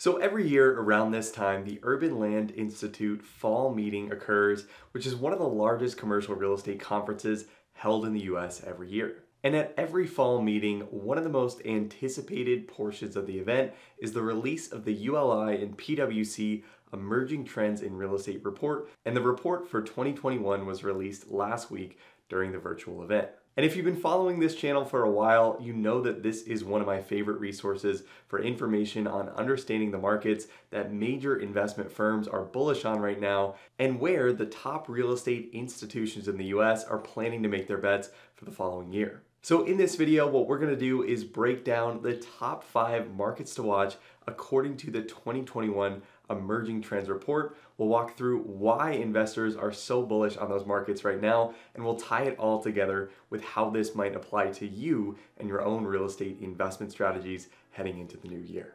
So every year around this time, the Urban Land Institute Fall Meeting occurs, which is one of the largest commercial real estate conferences held in the US every year. And at every fall meeting, one of the most anticipated portions of the event is the release of the ULI and PwC Emerging Trends in Real Estate report, and the report for 2021 was released last week during the virtual event. And if you've been following this channel for a while, you know that this is one of my favorite resources for information on understanding the markets that major investment firms are bullish on right now and where the top real estate institutions in the US are planning to make their bets for the following year. So in this video, what we're gonna do is break down the top five markets to watch according to the 2021 Emerging Trends Report. We'll walk through why investors are so bullish on those markets right now, and we'll tie it all together with how this might apply to you and your own real estate investment strategies heading into the new year.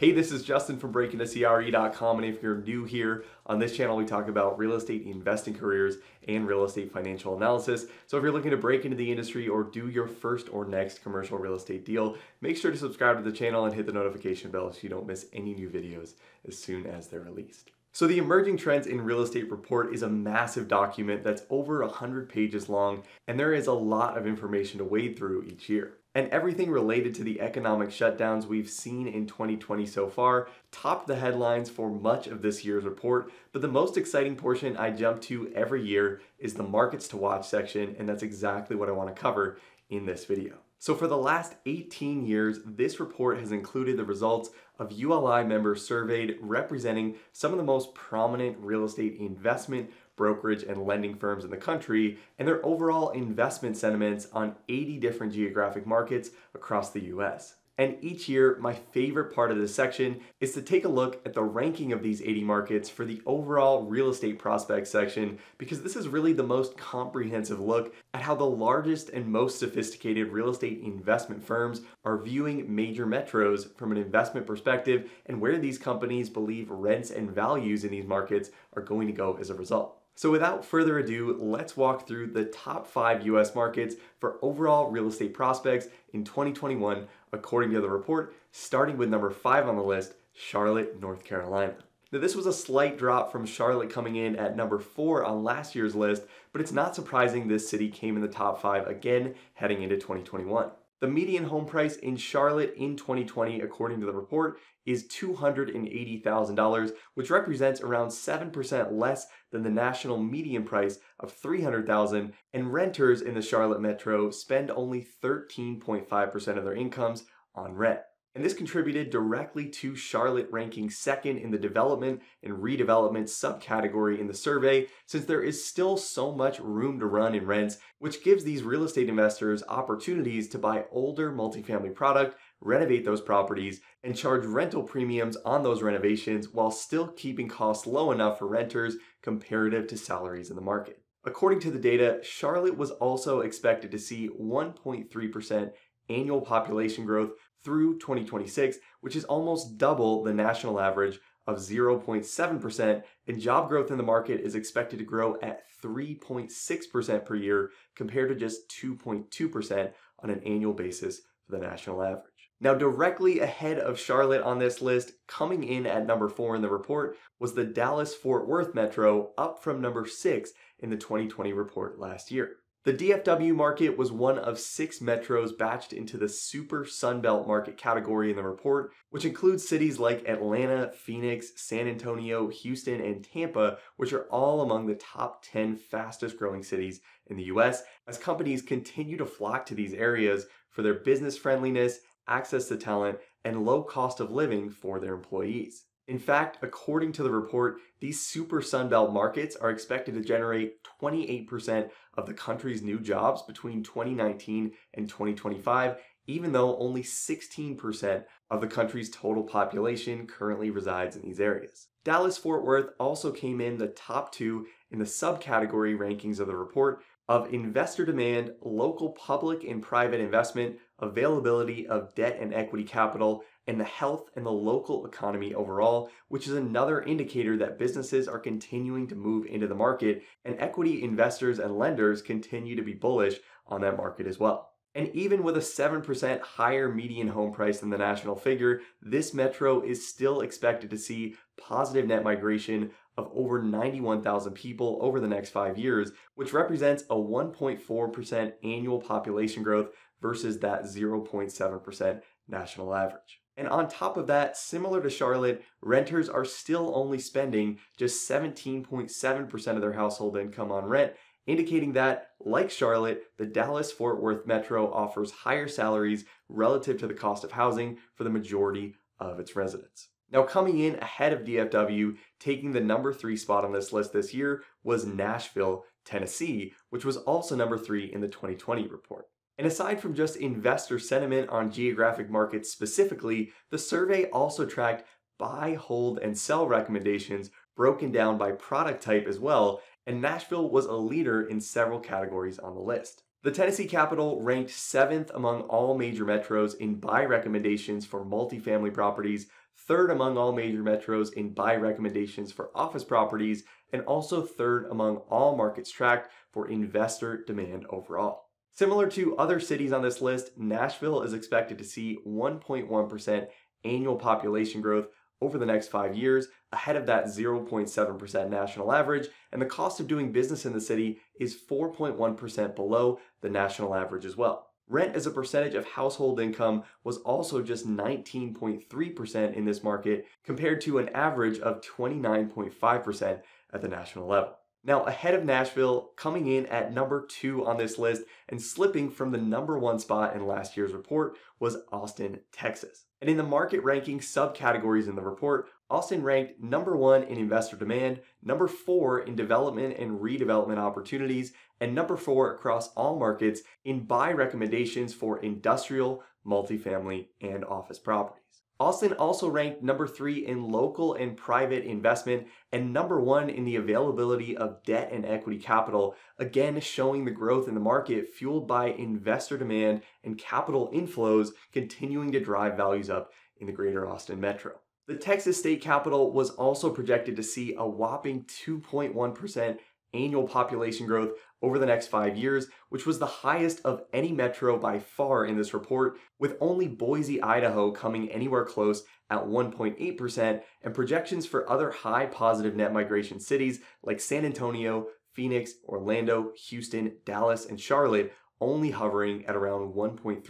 Hey, this is Justin from BreakIntoCRE.com, and if you're new here on this channel, we talk about real estate investing careers and real estate financial analysis. So if you're looking to break into the industry or do your first or next commercial real estate deal, make sure to subscribe to the channel and hit the notification bell so you don't miss any new videos as soon as they're released. So the Emerging Trends in Real Estate Report is a massive document that's over 100 pages long, and there is a lot of information to wade through each year and everything related to the economic shutdowns we've seen in 2020 so far topped the headlines for much of this year's report. But the most exciting portion I jump to every year is the markets to watch section, and that's exactly what I want to cover in this video. So for the last 18 years, this report has included the results of ULI members surveyed representing some of the most prominent real estate investment brokerage, and lending firms in the country and their overall investment sentiments on 80 different geographic markets across the US. And each year, my favorite part of this section is to take a look at the ranking of these 80 markets for the overall real estate prospects section, because this is really the most comprehensive look at how the largest and most sophisticated real estate investment firms are viewing major metros from an investment perspective and where these companies believe rents and values in these markets are going to go as a result. So without further ado, let's walk through the top five US markets for overall real estate prospects in 2021, according to the report, starting with number five on the list, Charlotte, North Carolina. Now, this was a slight drop from Charlotte coming in at number four on last year's list, but it's not surprising this city came in the top five again heading into 2021. The median home price in Charlotte in 2020, according to the report, is $280,000, which represents around 7% less than the national median price of $300,000, and renters in the Charlotte metro spend only 13.5% of their incomes on rent. And this contributed directly to Charlotte ranking second in the development and redevelopment subcategory in the survey, since there is still so much room to run in rents, which gives these real estate investors opportunities to buy older multifamily product, renovate those properties, and charge rental premiums on those renovations while still keeping costs low enough for renters comparative to salaries in the market. According to the data, Charlotte was also expected to see 1.3% annual population growth through 2026, which is almost double the national average of 0.7%, and job growth in the market is expected to grow at 3.6% per year compared to just 2.2% on an annual basis for the national average. Now, directly ahead of Charlotte on this list, coming in at number four in the report, was the Dallas Fort Worth Metro, up from number six in the 2020 report last year. The DFW market was one of six metros batched into the Super Sunbelt market category in the report, which includes cities like Atlanta, Phoenix, San Antonio, Houston, and Tampa, which are all among the top 10 fastest growing cities in the US as companies continue to flock to these areas for their business friendliness, access to talent, and low cost of living for their employees. In fact, according to the report, these super Sunbelt markets are expected to generate 28% of the country's new jobs between 2019 and 2025, even though only 16% of the country's total population currently resides in these areas. Dallas Fort Worth also came in the top two in the subcategory rankings of the report of investor demand, local public and private investment, availability of debt and equity capital, and the health and the local economy overall, which is another indicator that businesses are continuing to move into the market and equity investors and lenders continue to be bullish on that market as well. And even with a 7% higher median home price than the national figure, this metro is still expected to see positive net migration of over 91,000 people over the next five years, which represents a 1.4% annual population growth versus that 0.7% national average. And on top of that, similar to Charlotte, renters are still only spending just 17.7% of their household income on rent, indicating that, like Charlotte, the Dallas Fort Worth Metro offers higher salaries relative to the cost of housing for the majority of its residents. Now, coming in ahead of DFW, taking the number three spot on this list this year was Nashville, Tennessee, which was also number three in the 2020 report. And aside from just investor sentiment on geographic markets specifically, the survey also tracked buy, hold, and sell recommendations broken down by product type as well, and Nashville was a leader in several categories on the list. The Tennessee capital ranked seventh among all major metros in buy recommendations for multifamily properties, third among all major metros in buy recommendations for office properties, and also third among all markets tracked for investor demand overall. Similar to other cities on this list, Nashville is expected to see 1.1% annual population growth over the next five years, ahead of that 0.7% national average, and the cost of doing business in the city is 4.1% below the national average as well. Rent as a percentage of household income was also just 19.3% in this market, compared to an average of 29.5% at the national level. Now, ahead of Nashville, coming in at number two on this list and slipping from the number one spot in last year's report was Austin, Texas. And in the market ranking subcategories in the report, Austin ranked number one in investor demand, number four in development and redevelopment opportunities, and number four across all markets in buy recommendations for industrial, multifamily, and office property. Austin also ranked number three in local and private investment and number one in the availability of debt and equity capital, again showing the growth in the market fueled by investor demand and capital inflows continuing to drive values up in the greater Austin metro. The Texas state capital was also projected to see a whopping 2.1% annual population growth over the next five years, which was the highest of any metro by far in this report, with only Boise, Idaho coming anywhere close at 1.8%, and projections for other high positive net migration cities like San Antonio, Phoenix, Orlando, Houston, Dallas, and Charlotte only hovering at around 1.3%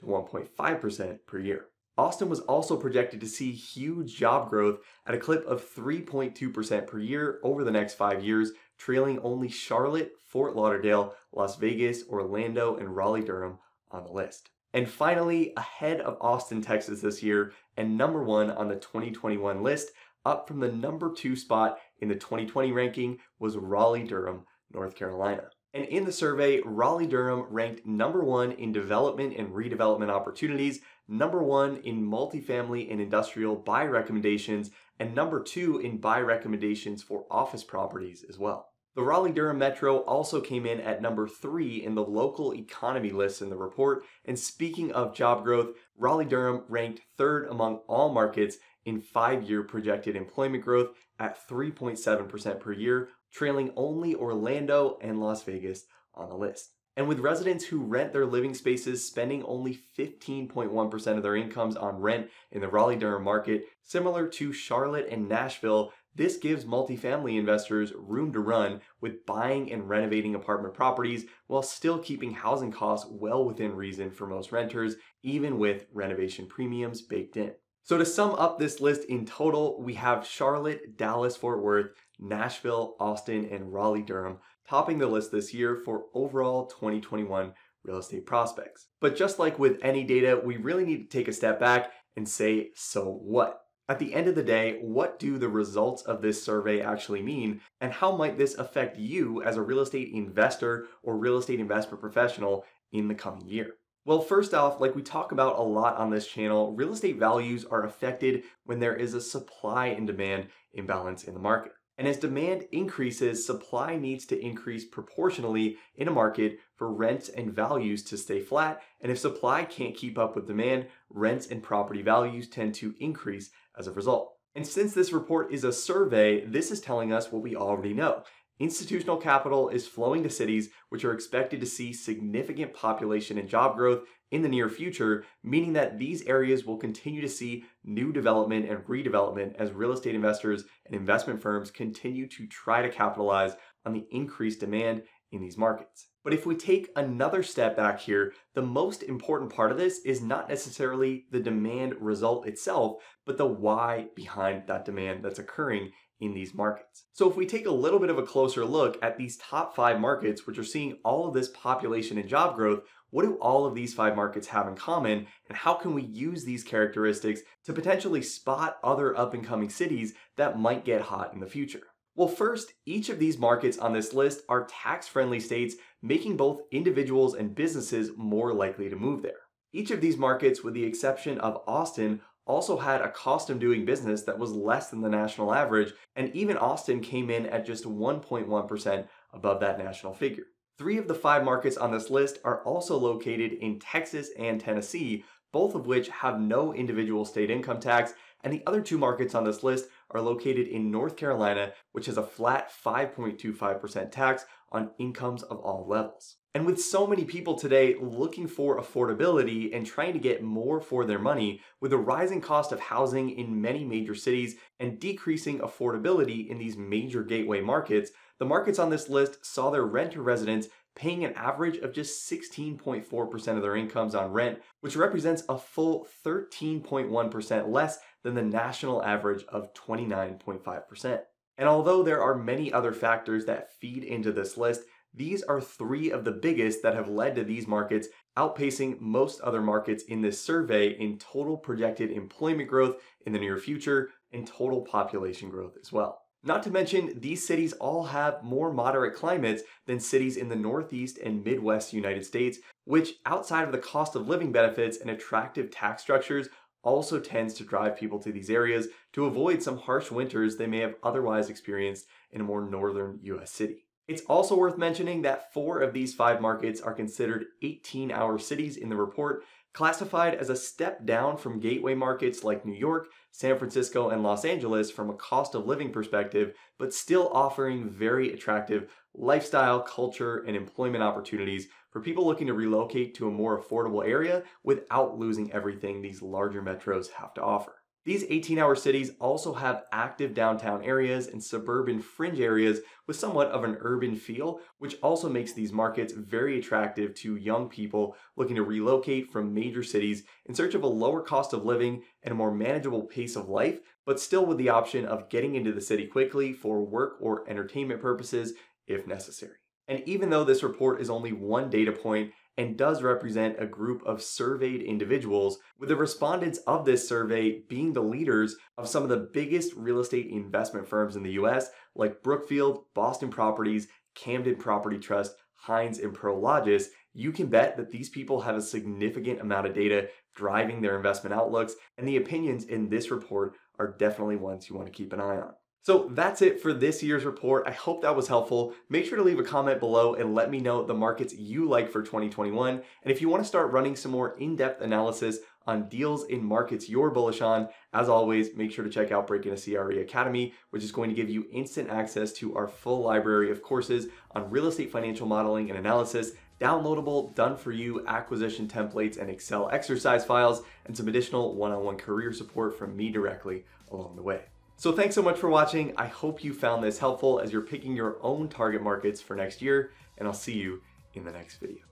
to 1.5% per year. Austin was also projected to see huge job growth at a clip of 3.2% per year over the next five years, trailing only Charlotte, Fort Lauderdale, Las Vegas, Orlando, and Raleigh Durham on the list. And finally, ahead of Austin, Texas this year, and number one on the 2021 list, up from the number two spot in the 2020 ranking, was Raleigh Durham, North Carolina. And in the survey, Raleigh Durham ranked number one in development and redevelopment opportunities, number one in multifamily and industrial buy recommendations, and number two in buy recommendations for office properties as well. The Raleigh Durham Metro also came in at number three in the local economy list in the report. And speaking of job growth, Raleigh Durham ranked third among all markets in five year projected employment growth at 3.7% per year, trailing only Orlando and Las Vegas on the list. And with residents who rent their living spaces spending only 15.1% of their incomes on rent in the Raleigh Durham market, similar to Charlotte and Nashville, this gives multifamily investors room to run with buying and renovating apartment properties while still keeping housing costs well within reason for most renters, even with renovation premiums baked in. So, to sum up this list in total, we have Charlotte, Dallas, Fort Worth, Nashville, Austin, and Raleigh, Durham topping the list this year for overall 2021 real estate prospects. But just like with any data, we really need to take a step back and say, so what? At the end of the day, what do the results of this survey actually mean, and how might this affect you as a real estate investor or real estate investment professional in the coming year? Well, first off, like we talk about a lot on this channel, real estate values are affected when there is a supply and demand imbalance in the market. And as demand increases, supply needs to increase proportionally in a market for rents and values to stay flat. And if supply can't keep up with demand, rents and property values tend to increase as a result. And since this report is a survey, this is telling us what we already know. Institutional capital is flowing to cities which are expected to see significant population and job growth in the near future, meaning that these areas will continue to see new development and redevelopment as real estate investors and investment firms continue to try to capitalize on the increased demand in these markets. But if we take another step back here, the most important part of this is not necessarily the demand result itself, but the why behind that demand that's occurring in these markets. So if we take a little bit of a closer look at these top five markets, which are seeing all of this population and job growth, what do all of these five markets have in common, and how can we use these characteristics to potentially spot other up and coming cities that might get hot in the future? Well, first, each of these markets on this list are tax friendly states, making both individuals and businesses more likely to move there. Each of these markets, with the exception of Austin, also had a cost of doing business that was less than the national average, and even Austin came in at just 1.1% above that national figure. Three of the five markets on this list are also located in Texas and Tennessee, both of which have no individual state income tax, and the other two markets on this list are located in North Carolina, which has a flat 5.25% tax on incomes of all levels. And with so many people today looking for affordability and trying to get more for their money, with the rising cost of housing in many major cities and decreasing affordability in these major gateway markets, the markets on this list saw their rent to residents paying an average of just 16.4% of their incomes on rent, which represents a full 13.1% less than the national average of 29.5%. And although there are many other factors that feed into this list, these are three of the biggest that have led to these markets outpacing most other markets in this survey in total projected employment growth in the near future and total population growth as well. Not to mention, these cities all have more moderate climates than cities in the Northeast and Midwest United States, which, outside of the cost of living benefits and attractive tax structures, also tends to drive people to these areas to avoid some harsh winters they may have otherwise experienced in a more northern US city. It's also worth mentioning that four of these five markets are considered 18 hour cities in the report, classified as a step down from gateway markets like New York, San Francisco, and Los Angeles from a cost of living perspective, but still offering very attractive lifestyle, culture, and employment opportunities for people looking to relocate to a more affordable area without losing everything these larger metros have to offer. These 18 hour cities also have active downtown areas and suburban fringe areas with somewhat of an urban feel, which also makes these markets very attractive to young people looking to relocate from major cities in search of a lower cost of living and a more manageable pace of life, but still with the option of getting into the city quickly for work or entertainment purposes if necessary. And even though this report is only one data point, and does represent a group of surveyed individuals, with the respondents of this survey being the leaders of some of the biggest real estate investment firms in the US, like Brookfield, Boston Properties, Camden Property Trust, Hines, and Prologis. You can bet that these people have a significant amount of data driving their investment outlooks, and the opinions in this report are definitely ones you want to keep an eye on. So that's it for this year's report. I hope that was helpful. Make sure to leave a comment below and let me know the markets you like for 2021. And if you want to start running some more in-depth analysis on deals in markets you're bullish on. As always, make sure to check out Breaking a CRE Academy, which is going to give you instant access to our full library of courses on real estate financial modeling and analysis, downloadable, done for you acquisition templates and Excel exercise files, and some additional one on one career support from me directly along the way. So thanks so much for watching. I hope you found this helpful as you're picking your own target markets for next year, and I'll see you in the next video.